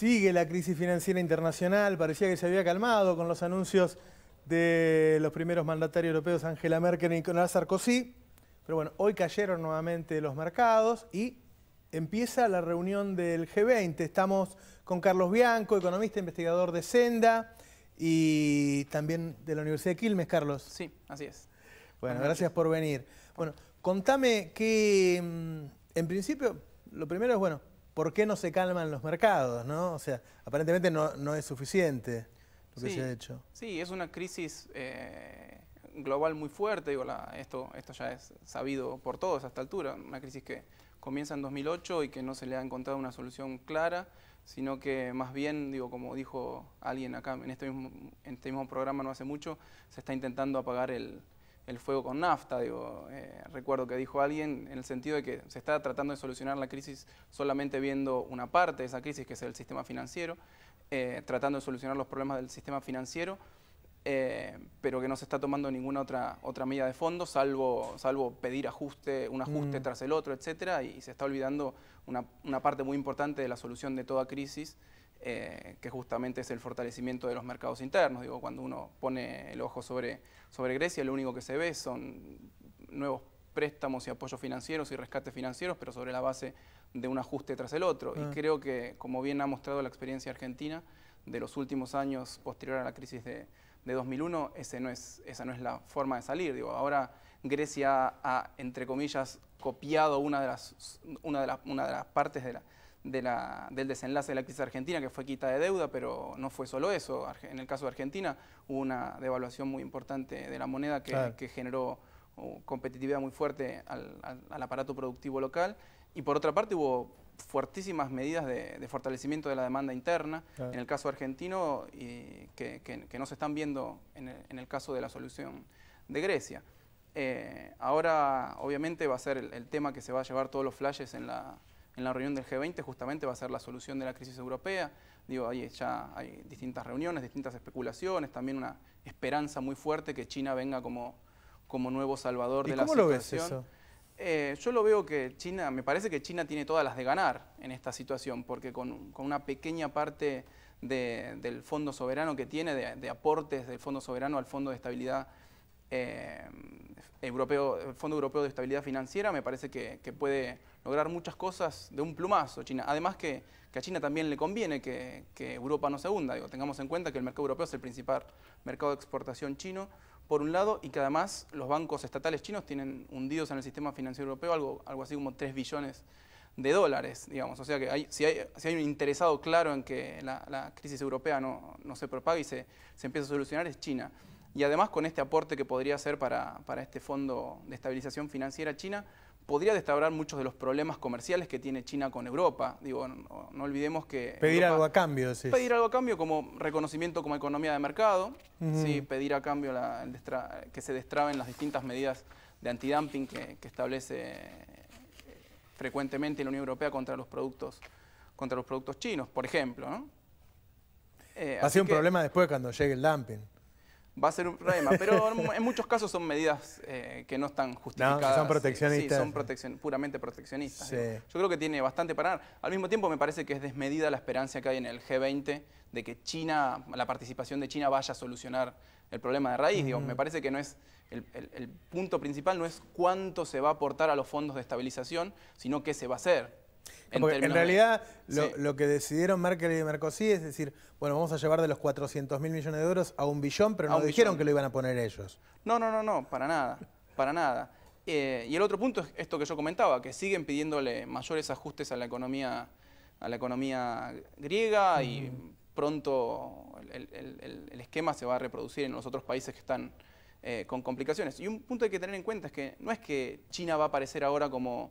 Sigue la crisis financiera internacional, parecía que se había calmado con los anuncios de los primeros mandatarios europeos, Angela Merkel y Nicolás Sarkozy. Pero bueno, hoy cayeron nuevamente los mercados y empieza la reunión del G20. Estamos con Carlos Bianco, economista investigador de Senda y también de la Universidad de Quilmes, Carlos. Sí, así es. Bueno, gracias por venir. Bueno, contame que, mm, en principio, lo primero es, bueno, por qué no se calman los mercados, ¿no? O sea, aparentemente no, es suficiente lo que se ha hecho. Sí, es una crisis eh, global muy fuerte, esto, esto ya es sabido por todos a esta altura, una crisis que comienza en 2008 y que no se le ha encontrado una solución clara, sino que más bien, digo, como dijo alguien acá en este mismo, en este mismo programa no hace mucho, se está intentando apagar el, el fuego con nafta. Digo, eh, recuerdo que dijo alguien en el sentido de que se está tratando de solucionar la crisis solamente viendo una parte de esa crisis, que es el sistema financiero, eh, tratando de solucionar los problemas del sistema financiero, eh, pero que no se está tomando ninguna otra, otra medida de fondo, salvo, salvo pedir ajuste, un ajuste mm. tras el otro, etcétera, y, se está olvidando una, una parte muy importante de la solución de toda crisis, eh, que justamente es el fortalecimiento de los mercados internos. Digo, cuando uno pone el ojo sobre, sobre Grecia, lo único que se ve son nuevos préstamos y apoyos financieros y rescates financieros, pero sobre la base de un ajuste tras el otro. Y ah. creo que, como bien ha mostrado la experiencia argentina de los últimos años posterior a la crisis de, de 2001, ese no es, esa no es la forma de salir. Digo, ahora Grecia ha, entre comillas, copiado una de las, una de una de las partes de la, del desenlace de la crisis argentina, que fue quita de deuda, pero no fue solo eso. En el caso de Argentina hubo una devaluación muy importante de la moneda que, generó uh, competitividad muy fuerte al, aparato productivo local. Y por otra parte hubo fuertísimas medidas de, fortalecimiento de la demanda interna, en el caso argentino, y que, no se están viendo en el, caso de la solución de Grecia. Eh, ahora, obviamente, va a ser el tema que se va a llevar todos los flashes en la, en la reunión del G20 justamente va a ser la solución de la crisis europea. Digo, ahí ya hay distintas reuniones, distintas especulaciones, también una esperanza muy fuerte que China venga como, como nuevo salvador de la situación. Lo ves eso? Eh, yo lo veo que China, me parece que China tiene todas las de ganar en esta situación, porque con, una pequeña parte del fondo soberano que tiene, de, aportes del fondo soberano al fondo de estabilidad eh, europeo, Fondo Europeo de Estabilidad Financiera, me parece que puede lograr muchas cosas de un plumazo China. Además que, a China también le conviene que, Europa no se hunda. Digo, tengamos en cuenta que el mercado europeo es el principal mercado de exportación chino, por un lado, y que además los bancos estatales chinos tienen hundidos en el sistema financiero europeo algo, algo así como 3 billones de dólares, digamos. O sea que hay, si, hay, si, hay, un interesado claro en que la, crisis europea no, se propague y se, se empiece a solucionar es China. Y además con este aporte que podría hacer para, para este fondo de estabilización financiera china, podría destabrar muchos de los problemas comerciales que tiene China con Europa. Digo, no, olvidemos que... Pedir algo a cambio, sí. Pedir algo a cambio como reconocimiento como economía de mercado, ¿sí? pedir a cambio que se destraben las distintas medidas de antidumping que, establece eh, frecuentemente la Unión Europea contra los productos, contra los productos chinos, por ejemplo. ¿no? Eh, Va un problema después cuando llegue el dumping va a ser un problema. Pero en muchos casos son medidas eh, que no están justificadas. No, son proteccionistas. Sí, son puramente proteccionistas. Yo creo que tiene bastante para Al mismo tiempo me parece que es desmedida la esperanza que hay en el G20 de que China, la participación de China vaya a solucionar el problema de raíz. me parece que no es el, el punto principal no es cuánto se va a aportar a los fondos de estabilización, sino qué se va a hacer. En, realidad, lo, que decidieron Merkel y Mercosí es decir, bueno, vamos a llevar de los 400 mil millones de euros a un billón, pero no dijeron que lo iban a poner ellos. No, no, no, no, para nada, para nada. Eh, y el otro punto es esto que yo comentaba, que siguen pidiéndole mayores ajustes a la economía, a la economía griega y pronto el, esquema se va a reproducir en los otros países que están eh, con complicaciones. Y un punto hay que tener en cuenta es que no es que China va a aparecer ahora como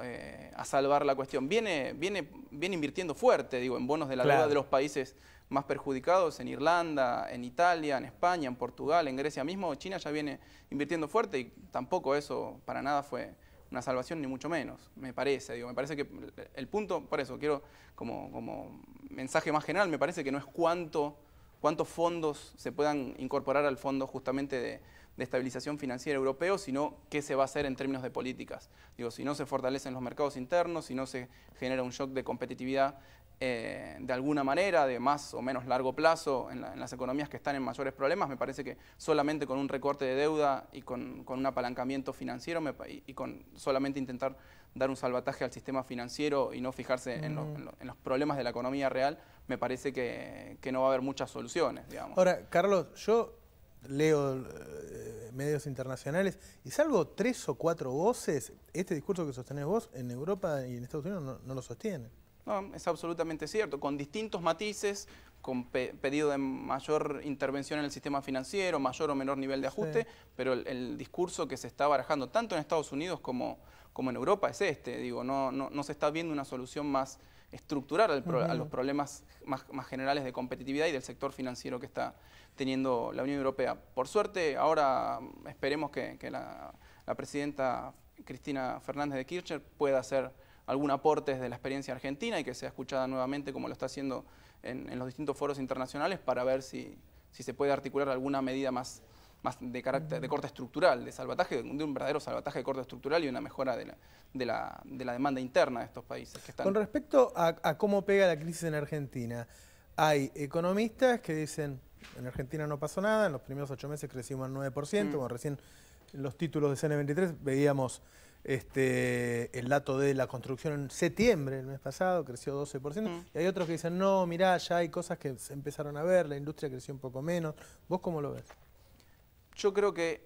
eh, a salvar la cuestión. Viene, viene, viene invirtiendo fuerte, digo, en bonos de la deuda de los países más perjudicados, en Irlanda, en Italia, en España, en Portugal, en Grecia mismo. China ya viene invirtiendo fuerte y tampoco eso para nada fue una salvación ni mucho menos, me parece. Digo, me parece que el punto, por eso quiero como, como mensaje más general, me parece que no es cuánto, cuántos fondos se puedan incorporar al fondo justamente de de estabilización financiera europeo, sino qué se va a hacer en términos de políticas. Digo, si no se fortalecen los mercados internos, si no se genera un shock de competitividad eh, de alguna manera, de más o menos largo plazo, en, las economías que están en mayores problemas, me parece que solamente con un recorte de deuda y con, un apalancamiento financiero y, con solamente intentar dar un salvataje al sistema financiero y no fijarse en, mm. los problemas de la economía real, me parece que, no va a haber muchas soluciones. Ahora, Carlos, yo leo eh, medios internacionales, y salvo tres o cuatro voces, este discurso que sostenés vos en Europa y en Estados Unidos no, lo sostienen. No, es absolutamente cierto, con distintos matices, con pedido de mayor intervención en el sistema financiero, mayor o menor nivel de ajuste, pero el, discurso que se está barajando tanto en Estados Unidos como, como en Europa es este, digo, no, no se está viendo una solución más estructurar a los problemas más, generales de competitividad y del sector financiero que está teniendo la Unión Europea. Por suerte, ahora esperemos que, la, presidenta Cristina Fernández de Kirchner pueda hacer algún aporte desde la experiencia argentina y que sea escuchada nuevamente como lo está haciendo en, los distintos foros internacionales para ver si se puede articular alguna medida más, más de carácter de corte estructural, de salvataje, de un verdadero salvataje de corte estructural y una mejora de la, de la, demanda interna de estos países. Con respecto a, cómo pega la crisis en Argentina, hay economistas que dicen, en Argentina no pasó nada, en los primeros ocho meses crecimos al 9%, mm. como recién en los títulos de CN23 veíamos este, el dato de la construcción en septiembre, el mes pasado, creció 12%, mm. y hay otros que dicen, no, mirá, ya hay cosas que se empezaron a ver, la industria creció un poco menos. ¿Vos cómo lo ves? yo creo que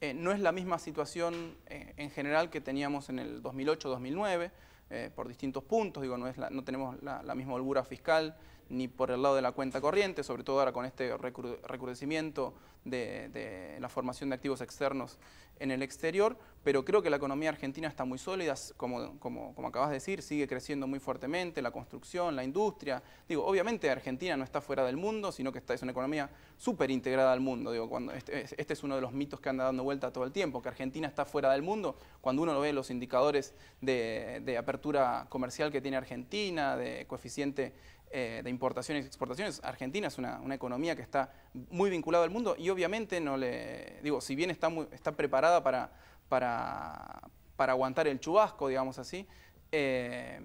eh, no es la misma situación eh, en general que teníamos en el 2008-2009, eh, por distintos puntos, digo, no, es no tenemos la misma holgura fiscal, ni por el lado de la cuenta corriente, sobre todo ahora con este recrudecimiento de, la formación de activos externos en el exterior, pero creo que la economía argentina está muy sólida, como, como, acabas de decir, sigue creciendo muy fuertemente, la construcción, la industria. Digo, obviamente Argentina no está fuera del mundo, sino que está, es una economía súper integrada al mundo. Digo, este, este, es uno de los mitos que anda dando vuelta todo el tiempo, que Argentina está fuera del mundo, cuando uno lo ve los indicadores de, de apertura comercial que tiene Argentina, de coeficiente eh, de importaciones y exportaciones. Argentina es una, economía que está muy vinculada al mundo y obviamente no le, digo, si bien está, muy, está preparada para, para, aguantar el chubasco, digamos así, eh,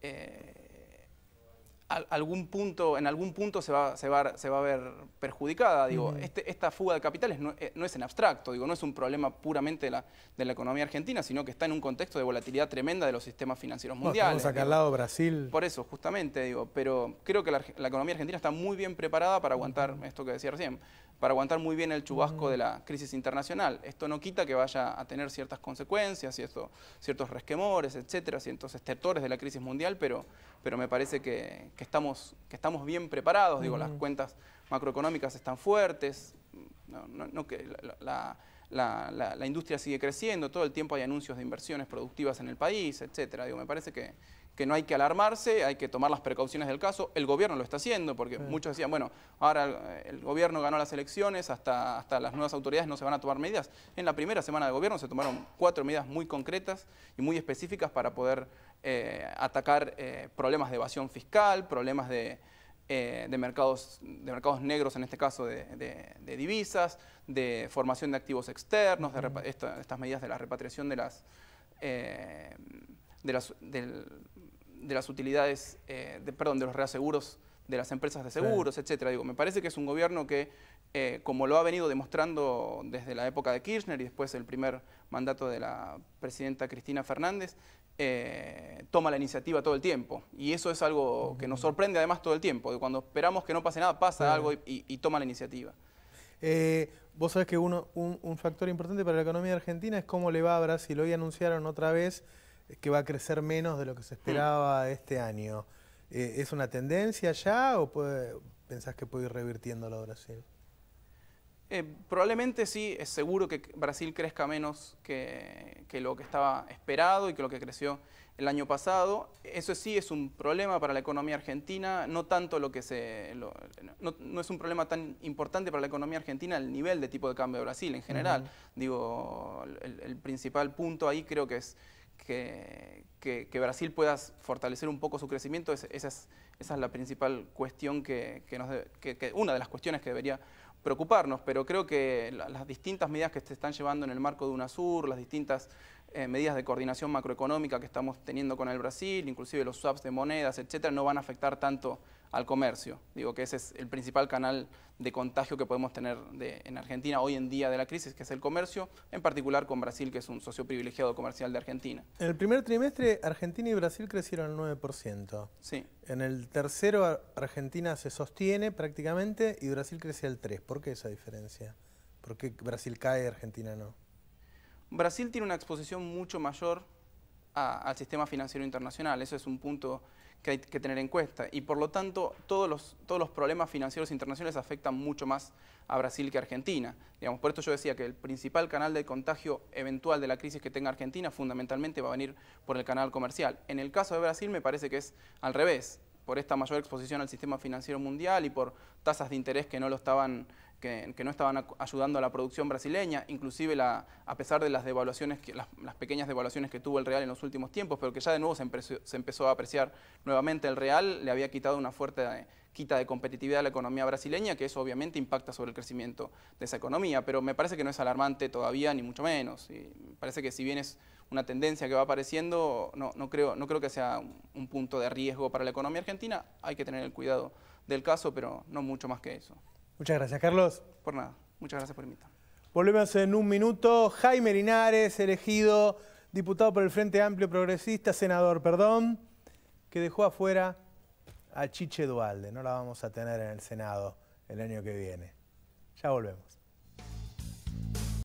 eh, algún punto, en algún punto se va, se se va a ver perjudicada. Digo, este, esta fuga de capitales eh, no, es en abstracto, digo, no es un problema puramente de la, de la, economía argentina, sino que está en un contexto de volatilidad tremenda de los sistemas financieros mundiales. Vamos acá al lado Brasil. Por eso, justamente, digo, pero creo que la, economía argentina está muy bien preparada para aguantar, esto que decía recién, para aguantar muy bien el chubasco de la crisis internacional. Esto no quita que vaya a tener ciertas consecuencias, esto ciertos resquemores, etcétera, ciertos estertores de la crisis mundial, pero, pero me parece que que, estamos, que estamos bien preparados, digo, las cuentas macroeconómicas están fuertes, no, que la, industria sigue creciendo, todo el tiempo hay anuncios de inversiones productivas en el país, etc. Digo, me parece que, que no hay que alarmarse, hay que tomar las precauciones del caso. El gobierno lo está haciendo, porque muchos decían, bueno, ahora eh, el gobierno ganó las elecciones, hasta, hasta las nuevas autoridades no se van a tomar medidas. En la primera semana de gobierno se tomaron cuatro medidas muy concretas y muy específicas para poder eh, atacar eh, problemas de evasión fiscal, problemas de, eh, de, mercados, de mercados negros, en este caso de, de, divisas, de formación de activos externos, de estas medidas de la repatriación de las, de las, de las utilidades, perdón, de los reaseguros de las empresas de seguros, etcétera. Digo, me parece que es un gobierno que eh, como lo ha venido demostrando desde la época de Kirchner y después el primer mandato de la presidenta Cristina Fernández, eh, toma la iniciativa todo el tiempo. Y eso es algo que nos sorprende además todo el tiempo, de cuando esperamos que no pase nada, pasa algo y, toma la iniciativa. Eh, vos sabés que uno, un, factor importante para la economía argentina es cómo le va a Brasil. Hoy anunciaron otra vez que va a crecer menos de lo que se esperaba mm. este año. ¿Es una tendencia ya o pensás que puede ir revirtiéndolo Brasil? Eh, probablemente sí, es seguro que Brasil crezca menos que, lo que estaba esperado y que lo que creció el año pasado. Eso sí es un problema para la economía argentina, no tanto lo que se... no, es un problema tan importante para la economía argentina el nivel de tipo de cambio de Brasil en general. Digo, el, principal punto ahí creo que es que, Brasil pueda fortalecer un poco su crecimiento, esa, es, esa, es, la principal cuestión que, nos una de las cuestiones que debería preocuparnos, pero creo que las distintas medidas que se están llevando en el marco de UNASUR, las distintas eh, medidas de coordinación macroeconómica que estamos teniendo con el Brasil, inclusive los swaps de monedas, etcétera, no van a afectar tanto al comercio. Digo que ese es el principal canal de contagio que podemos tener en Argentina hoy en día de la crisis, que es el comercio, en particular con Brasil, que es un socio privilegiado comercial de Argentina. En el primer trimestre, Argentina y Brasil crecieron el 9%. Sí. En el tercero, Argentina se sostiene prácticamente y Brasil crece al 3%. ¿Por qué esa diferencia? ¿Por qué Brasil cae y Argentina no? Brasil tiene una exposición mucho mayor al sistema financiero internacional. Eso es un punto que hay que tener en cuenta. Y por lo tanto, todos los, todos los problemas financieros internacionales afectan mucho más a Brasil que a Argentina. Digamos, por esto yo decía que el principal canal de contagio eventual de la crisis que tenga Argentina fundamentalmente va a venir por el canal comercial. En el caso de Brasil me parece que es al revés por esta mayor exposición al sistema financiero mundial y por tasas de interés que no lo estaban que, no estaban ayudando a la producción brasileña, inclusive la, a pesar de las devaluaciones, las, pequeñas devaluaciones que tuvo el real en los últimos tiempos, pero que ya de nuevo se empezó, a apreciar nuevamente el real, le había quitado una fuerte eh, quita de competitividad a la economía brasileña, que eso obviamente impacta sobre el crecimiento de esa economía, pero me parece que no es alarmante todavía, ni mucho menos. Y me parece que si bien es una tendencia que va apareciendo, no, creo, que sea un punto de riesgo para la economía argentina, hay que tener el cuidado del caso, pero no mucho más que eso. Muchas gracias, Carlos. Por nada, muchas gracias por invitarme. Volvemos en un minuto. Jaime Linares, elegido diputado por el Frente Amplio Progresista, senador, perdón, que dejó afuera a Chiche Dualde. No la vamos a tener en el Senado el año que viene. Ya volvemos.